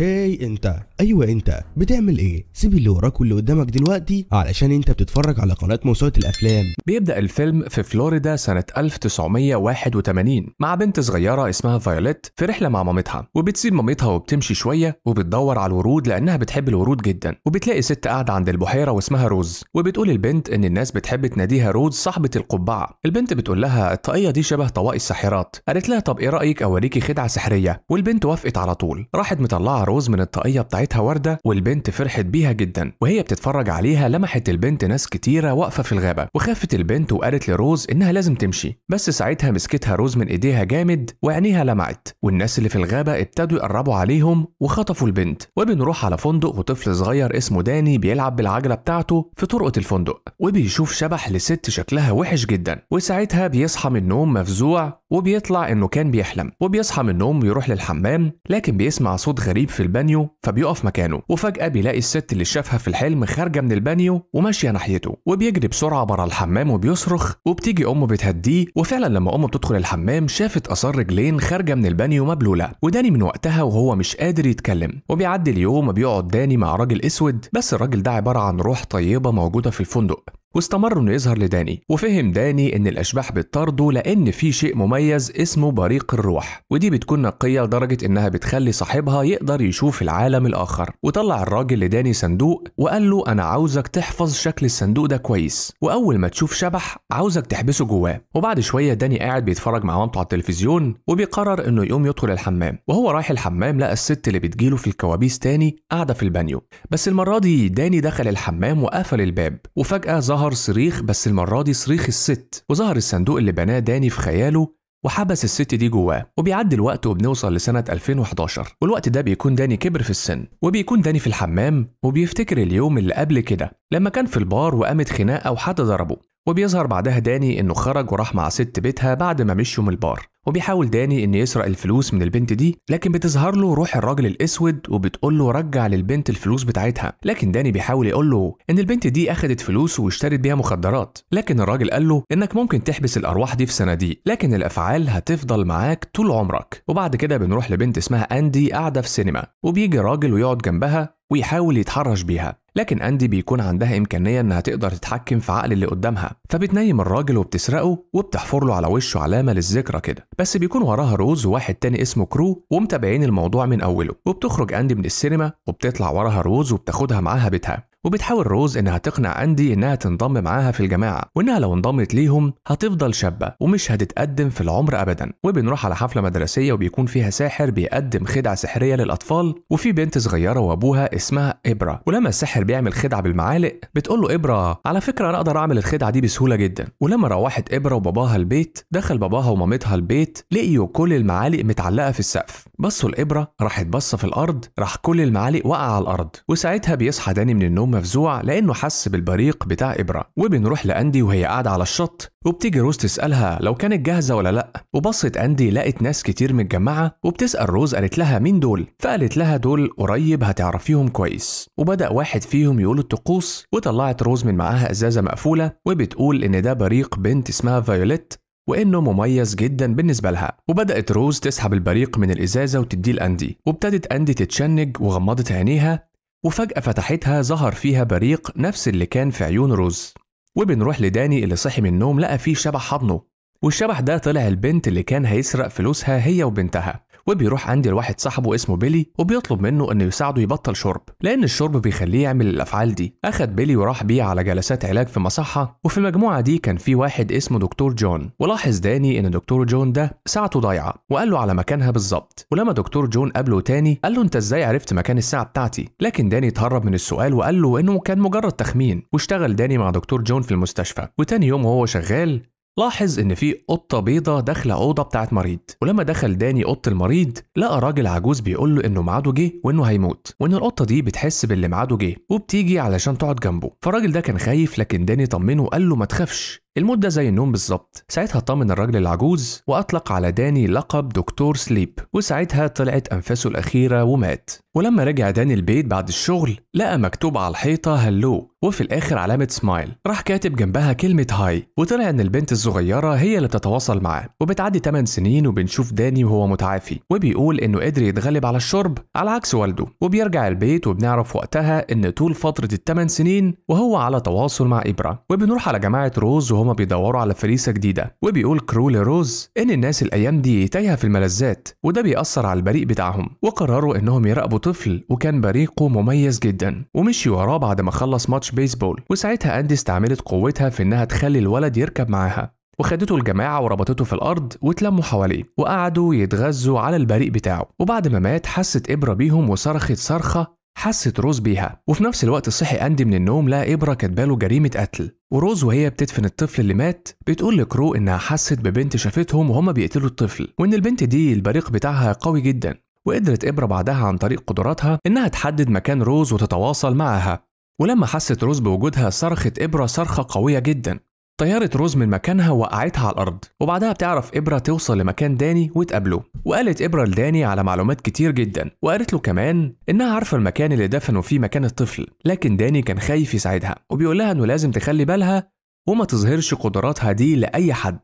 هاي hey, انت ايوه انت بتعمل ايه سيب اللي وراك واللي قدامك دلوقتي علشان انت بتتفرج على قناه موسوعه الافلام بيبدا الفيلم في فلوريدا سنه 1981 مع بنت صغيره اسمها فايوليت في رحله مع مامتها وبتسيب مامتها وبتمشي شويه وبتدور على الورود لانها بتحب الورود جدا وبتلاقي ست قاعده عند البحيره واسمها روز وبتقول البنت ان الناس بتحب تناديها روز صاحبه القبعه البنت بتقول لها الطاقيه دي شبه طواقي الساحرات قالت لها طب ايه رايك اوريكي خدعه سحريه والبنت وافقت على طول راحت مطلعه روز من الطاقية بتاعتها وردة والبنت فرحت بيها جدا وهي بتتفرج عليها لمحت البنت ناس كتيرة واقفة في الغابة وخافت البنت وقالت لروز إنها لازم تمشي بس ساعتها مسكتها روز من إيديها جامد وعينيها لمعت والناس اللي في الغابة ابتدوا يقربوا عليهم وخطفوا البنت وبنروح على فندق وطفل صغير اسمه داني بيلعب بالعجلة بتاعته في طرقة الفندق وبيشوف شبح لست شكلها وحش جدا وساعتها بيصحى من النوم مفزوع وبيطلع إنه كان بيحلم وبيصحى من النوم ويروح للحمام لكن بيسمع صوت غريب في البانيو فبيقف مكانه وفجأة بيلاقي الست اللي شافها في الحلم خارجة من البانيو وماشية ناحيته وبيجري بسرعة بره الحمام وبيصرخ وبتيجي أمه بتهديه وفعلا لما أمه بتدخل الحمام شافت آثار رجلين خارجة من البانيو مبلولة وداني من وقتها وهو مش قادر يتكلم وبيعدي اليوم وبيقعد داني مع راجل أسود بس الراجل ده عبارة عن روح طيبة موجودة في الفندق واستمر انه يظهر لداني وفهم داني ان الاشباح بتطارده لان في شيء مميز اسمه بريق الروح ودي بتكون نقيه لدرجه انها بتخلي صاحبها يقدر يشوف العالم الاخر وطلع الراجل لداني صندوق وقال له انا عاوزك تحفظ شكل الصندوق ده كويس واول ما تشوف شبح عاوزك تحبسه جواه وبعد شويه داني قاعد بيتفرج مع مامته على التلفزيون وبيقرر انه يقوم يدخل الحمام وهو رايح الحمام لقى الست اللي بتجيله في الكوابيس تاني قاعده في البانيو بس المره دي داني دخل الحمام وقفل الباب وفجاه ظهر ظهر صريخ بس المرة دي صريخ الست وظهر الصندوق اللي بناه داني في خياله وحبس الست دي جواه وبيعدي الوقت وبنوصل لسنة 2011 والوقت ده بيكون داني كبر في السن وبيكون داني في الحمام وبيفتكر اليوم اللي قبل كده لما كان في البار وقامت خناقة وحد ضربه وبيظهر بعدها داني إنه خرج وراح مع ست بيتها بعد ما مشوا من البار وبيحاول داني إن يسرق الفلوس من البنت دي لكن بتظهر له روح الراجل الأسود وبتقول له رجع للبنت الفلوس بتاعتها لكن داني بيحاول يقول له إن البنت دي أخدت فلوس واشترت بيها مخدرات لكن الراجل قال له إنك ممكن تحبس الأرواح دي في صناديق لكن الأفعال هتفضل معاك طول عمرك وبعد كده بنروح لبنت اسمها أندي قاعدة في سينما وبيجي راجل ويقعد جنبها ويحاول يتحرش بيها لكن أندي بيكون عندها إمكانية إنها تقدر تتحكم في عقل اللي قدامها فبتنيم الراجل وبتسرقه وبتحفر له على وشه علامة للذكرى كده بس بيكون وراها روز وواحد تاني اسمه كرو ومتابعين الموضوع من أوله وبتخرج أندي من السينما وبتطلع وراها روز وبتاخدها معاها بيتها وبتحاول روز انها تقنع اندي انها تنضم معاها في الجماعه وانها لو انضمت ليهم هتفضل شابه ومش هتتقدم في العمر ابدا وبنروح على حفله مدرسيه وبيكون فيها ساحر بيقدم خدعه سحريه للاطفال وفي بنت صغيره وابوها اسمها ابره ولما الساحر بيعمل خدعه بالمعالق بتقول له ابره على فكره انا اقدر اعمل الخدعه دي بسهوله جدا ولما روحت ابره وباباها البيت دخل باباها ومامتها البيت لقيوا كل المعالق متعلقه في السقف بصوا الابره راحت بصه في الارض راح كل المعالق وقع على الارض وساعتها بيصحى داني من النوم يوم مفزوع لأنه حس بالبريق بتاع إبرة وبنروح لأندي وهي قاعدة على الشط وبتيجي روز تسألها لو كانت جاهزة ولا لأ وبصت أندي لقت ناس كتير متجمعة وبتسأل روز قالت لها مين دول فقالت لها دول قريب هتعرفيهم كويس وبدأ واحد فيهم يقول الطقوس وطلعت روز من معاها إزازة مقفولة وبتقول إن ده بريق بنت اسمها فيوليت وانه مميز جدا بالنسبه لها وبدات روز تسحب البريق من الازازه وتديه لاندي وابتدت اندي تتشنج وغمضت عينيها وفجأة فتحتها ظهر فيها بريق نفس اللي كان في عيون روز وبنروح لداني اللي صحي من النوم لقى فيه شبح حضنه والشبح ده طلع البنت اللي كان هيسرق فلوسها هي وبنتها وبيروح عند لواحد صاحبه اسمه بيلي وبيطلب منه انه يساعده يبطل شرب لان الشرب بيخليه يعمل الافعال دي اخد بيلي وراح بيه على جلسات علاج في مصحه وفي المجموعه دي كان في واحد اسمه دكتور جون ولاحظ داني ان دكتور جون ده ساعته ضايعه وقال له على مكانها بالظبط ولما دكتور جون قابله تاني قال له انت ازاي عرفت مكان الساعه بتاعتي لكن داني اتهرب من السؤال وقال له انه كان مجرد تخمين واشتغل داني مع دكتور جون في المستشفى وتاني يوم وهو شغال لاحظ إن في قطة بيضة داخلة أوضة بتاعت مريض ولما دخل داني أوضة المريض لقى راجل عجوز بيقول له إنه ميعاده جه وإنه هيموت وإن القطة دي بتحس باللي ميعاده جه وبتيجي علشان تقعد جنبه فالراجل ده كان خايف لكن داني طمنه وقال له ما تخافش المدة زي النوم بالظبط ساعتها طمن الراجل العجوز وأطلق على داني لقب دكتور سليب وساعتها طلعت أنفاسه الأخيرة ومات ولما رجع داني البيت بعد الشغل لقى مكتوب على الحيطة هلو وفي الآخر علامة سمايل راح كاتب جنبها كلمة هاي وطلع إن البنت الصغيرة هي اللي بتتواصل معاه وبتعدي 8 سنين وبنشوف داني وهو متعافي وبيقول إنه قدر يتغلب على الشرب على عكس والده وبيرجع البيت وبنعرف وقتها إن طول فترة الثمان سنين وهو على تواصل مع إبرة وبنروح على جماعة روز وهم هما بيدوروا على فريسة جديدة وبيقول كرو لروز إن الناس الأيام دي تايهة في الملذات وده بيأثر على البريق بتاعهم وقرروا إنهم يراقبوا طفل وكان بريقه مميز جدا ومشي وراه بعد ما خلص ماتش بيسبول وساعتها أندي استعملت قوتها في إنها تخلي الولد يركب معاها وخدته الجماعة وربطته في الأرض واتلموا حواليه وقعدوا يتغذوا على البريق بتاعه وبعد ما مات حست إبرة بيهم وصرخت صرخة حست روز بيها وفي نفس الوقت صحي أندي من النوم لقى إبرة كاتباله جريمة قتل وروز وهي بتدفن الطفل اللي مات بتقول لكرو إنها حست ببنت شافتهم وهما بيقتلوا الطفل وإن البنت دي البريق بتاعها قوي جدا وقدرت إبرة بعدها عن طريق قدراتها إنها تحدد مكان روز وتتواصل معها ولما حست روز بوجودها صرخت إبرة صرخة قوية جدا طيارة روز من مكانها وقعتها على الأرض وبعدها بتعرف إبرة توصل لمكان داني وتقابله وقالت إبرة لداني على معلومات كتير جدا وقالت له كمان إنها عارفة المكان اللي دفنوا فيه مكان الطفل لكن داني كان خايف يساعدها وبيقول لها إنه لازم تخلي بالها وما تظهرش قدراتها دي لأي حد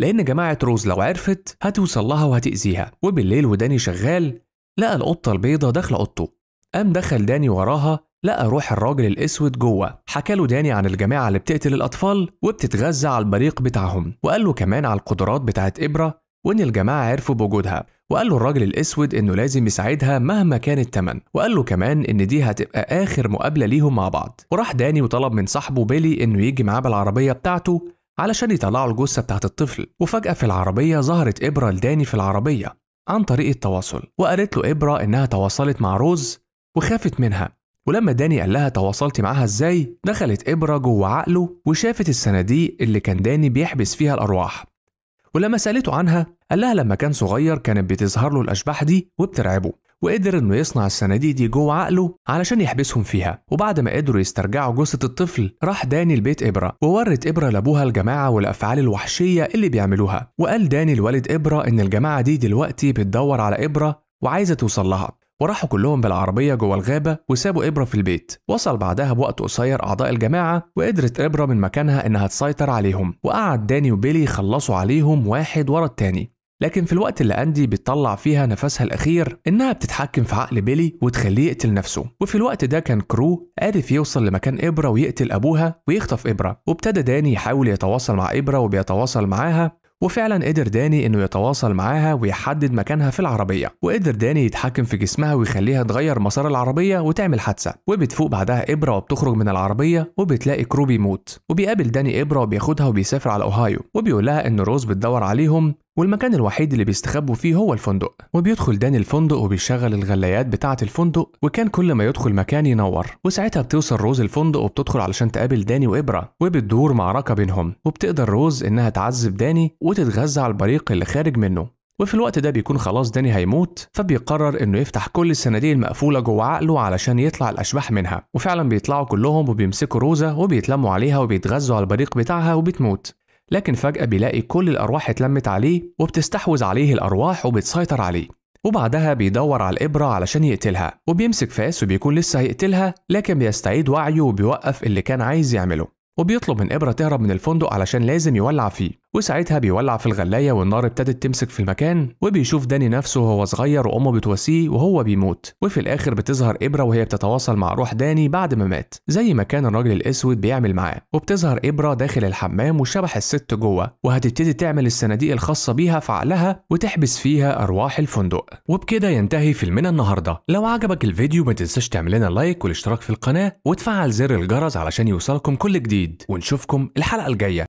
لأن جماعة روز لو عرفت هتوصل لها وهتأذيها وبالليل وداني شغال لقى القطة البيضة داخلة أوضته قام دخل داني وراها لقى روح الراجل الأسود جوه حكى له داني عن الجماعة اللي بتقتل الأطفال وبتتغذى على البريق بتاعهم وقال له كمان على القدرات بتاعت إبرة وإن الجماعة عرفوا بوجودها وقال له الراجل الأسود إنه لازم يساعدها مهما كان التمن وقال له كمان إن دي هتبقى آخر مقابلة ليهم مع بعض وراح داني وطلب من صاحبه بيلي إنه يجي معاه بالعربية بتاعته علشان يطلعوا الجثة بتاعت الطفل وفجأة في العربية ظهرت إبرة لداني في العربية عن طريق التواصل وقالت له إبرة إنها تواصلت مع روز وخافت منها ولما داني قال لها تواصلتي معاها ازاي دخلت إبرة جوه عقله وشافت الصناديق اللي كان داني بيحبس فيها الأرواح ولما سألته عنها قال لها لما كان صغير كانت بتظهر له الأشباح دي وبترعبه وقدر إنه يصنع الصناديق دي جوه عقله علشان يحبسهم فيها وبعد ما قدروا يسترجعوا جثة الطفل راح داني لبيت إبرة وورت إبرة لأبوها الجماعة والأفعال الوحشية اللي بيعملوها وقال داني لوالد إبرة إن الجماعة دي دلوقتي بتدور على إبرة وعايزة توصل لها وراحوا كلهم بالعربية جوه الغابة وسابوا إبرة في البيت وصل بعدها بوقت قصير أعضاء الجماعة وقدرت إبرة من مكانها إنها تسيطر عليهم وقعد داني وبيلي يخلصوا عليهم واحد ورا التاني لكن في الوقت اللي أندي بتطلع فيها نفسها الأخير إنها بتتحكم في عقل بيلي وتخليه يقتل نفسه وفي الوقت ده كان كرو عرف يوصل لمكان إبرة ويقتل أبوها ويخطف إبرة وابتدى داني يحاول يتواصل مع إبرة وبيتواصل معاها وفعلا قدر داني انه يتواصل معاها ويحدد مكانها في العربيه وقدر داني يتحكم في جسمها ويخليها تغير مسار العربيه وتعمل حادثه وبتفوق بعدها ابره وبتخرج من العربيه وبتلاقي كرو بيموت وبيقابل داني ابره وبياخدها وبيسافر على اوهايو وبيقول لها ان روز بتدور عليهم والمكان الوحيد اللي بيستخبوا فيه هو الفندق وبيدخل داني الفندق وبيشغل الغلايات بتاعة الفندق وكان كل ما يدخل مكان ينور وساعتها بتوصل روز الفندق وبتدخل علشان تقابل داني وإبرة وبتدور معركة بينهم وبتقدر روز إنها تعذب داني وتتغذى على البريق اللي خارج منه وفي الوقت ده بيكون خلاص داني هيموت فبيقرر انه يفتح كل الصناديق المقفوله جوه عقله علشان يطلع الاشباح منها وفعلا بيطلعوا كلهم وبيمسكوا روزه وبيتلموا عليها وبيتغذوا على البريق بتاعها وبتموت لكن فجأة بيلاقي كل الأرواح اتلمت عليه وبتستحوذ عليه الأرواح وبتسيطر عليه وبعدها بيدور على الإبرة علشان يقتلها وبيمسك فاس وبيكون لسه هيقتلها لكن بيستعيد وعيه وبيوقف اللي كان عايز يعمله وبيطلب من إبرة تهرب من الفندق علشان لازم يولع فيه وساعتها بيولع في الغلاية والنار ابتدت تمسك في المكان وبيشوف داني نفسه وهو صغير وأمه بتواسيه وهو بيموت وفي الآخر بتظهر إبرة وهي بتتواصل مع روح داني بعد ما مات زي ما كان الراجل الأسود بيعمل معاه وبتظهر إبرة داخل الحمام وشبح الست جوه وهتبتدي تعمل الصناديق الخاصة بيها في عقلها وتحبس فيها أرواح الفندق وبكده ينتهي فيلمنا النهاردة لو عجبك الفيديو ما تنساش تعمل لنا لايك والاشتراك في القناة وتفعل زر الجرس علشان يوصلكم كل جديد ونشوفكم الحلقة الجاية